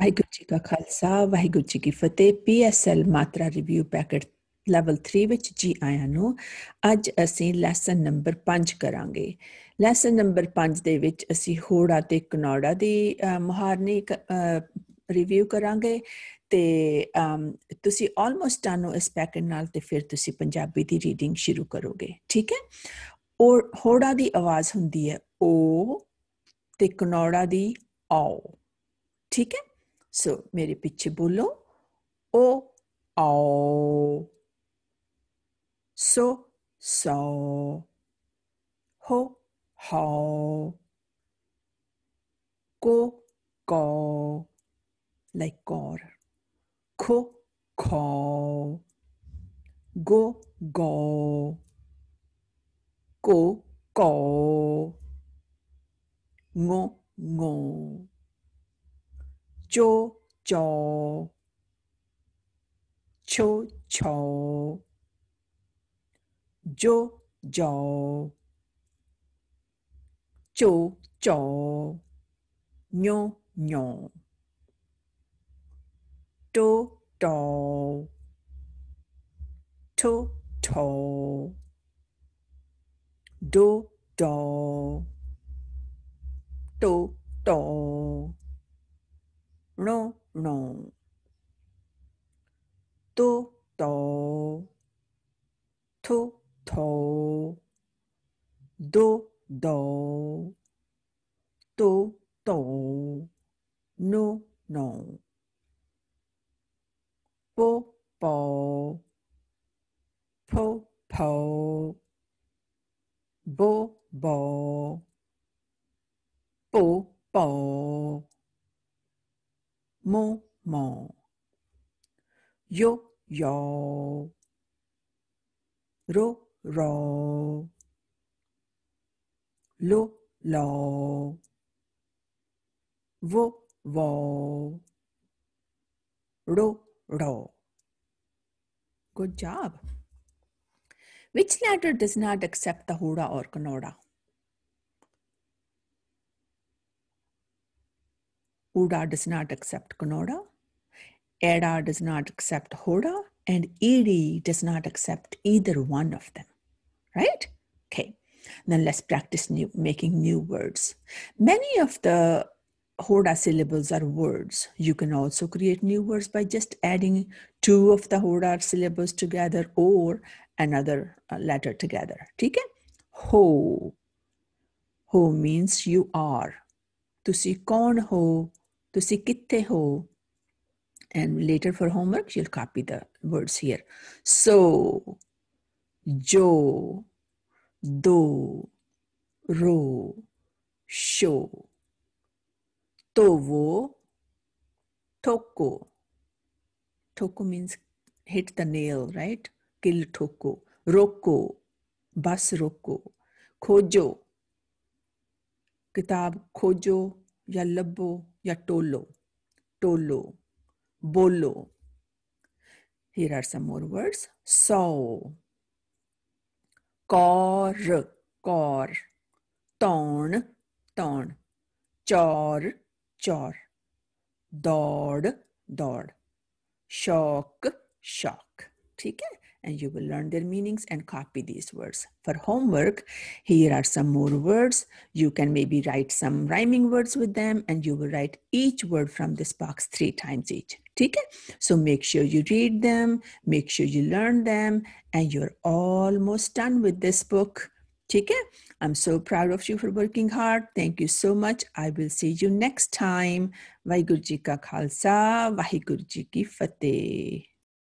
ਵਾਹਿਗੁਰੂ ਜੀ ਕਾ ਖਾਲਸਾ ਵਾਹਿਗੁਰੂ ਜੀ ਕੀ ਫਤਿਹ ਪੀਐਸਐਲ ਮਾਤਰਾ ਰਿਵਿਊ ਪੈਕੇਟ ਲੈਵਲ 3 ਵਿੱਚ ਜੀ ਆਇਆਂ ਨੂੰ ਅੱਜ ਅਸੀਂ ਲੈਸਨ ਨੰਬਰ 5 ਕਰਾਂਗੇ ਲੈਸਨ ਨੰਬਰ 5 ਦੇ ਵਿੱਚ ਅਸੀਂ ਹੋੜਾ ਤੇ ਕਨੌੜਾ ਦੀ ਮਹਾਰਨੀ ਰਿਵਿਊ ਕਰਾਂਗੇ ਤੇ ਤੁਸੀਂ ਆਲਮੋਸਟ ਡਨ ਹੋ ਇਸ ਪੈਕੇਟ ਨਾਲ ਤੇ ਫਿਰ ਤੁਸੀਂ ਪੰਜਾਬੀ ਦੀ ਰੀਡਿੰਗ ਸ਼ੁਰੂ ਕਰੋਗੇ ਠੀਕ ਹੈ ਔਰ ਹੋੜਾ ਦੀ ਆਵਾਜ਼ ਹੁੰਦੀ ਹੈ ਓ ਤੇ ਕਨੌੜਾ ਦੀ ਆਓ ਠੀਕ ਹੈ सो मेरे पीछे बोलो O, आओ सो सौ हो हाओ को कौ like gor ko ko go go go go ngo ngo chô chò chô chò dô dò chô chò nhô nhò đô trò thô thò đô trò tô tò 弄弄，突突，突突，突突，弄弄，波波，波波，波波，波波。mo mo yo yo ro ro lo lo vo vo ro ro good job which letter does not accept the hoda or kanoda? Uda does not accept kunoda, Eda does not accept Hoda, and Edi does not accept either one of them. Right? Okay. Then let's practice new, making new words. Many of the Hoda syllables are words. You can also create new words by just adding two of the Hoda syllables together or another uh, letter together. Okay? Ho. Ho means you are. see कौन ho. ਤੁਸੀਂ ਕਿੱਥੇ ਹੋ and later for homework you'll copy the words here so jo do ro sho to wo toko toko means hit the nail right kill toko roko bus roko खोजो किताब खोजो या लबो या टोलो टोलो बोलो here are some more words सौ कौर कौर तौण तौण चौर चौर दौड़ दौड़ शौक शौक ठीक है and you will learn their meanings and copy these words. For homework, here are some more words. You can maybe write some rhyming words with them and you will write each word from this box three times each. Okay? So make sure you read them, make sure you learn them, and you're almost done with this book. Okay? I'm so proud of you for working hard. Thank you so much. I will see you next time. Vaheguru Ji Khalsa, Vaheguru Ji Fateh.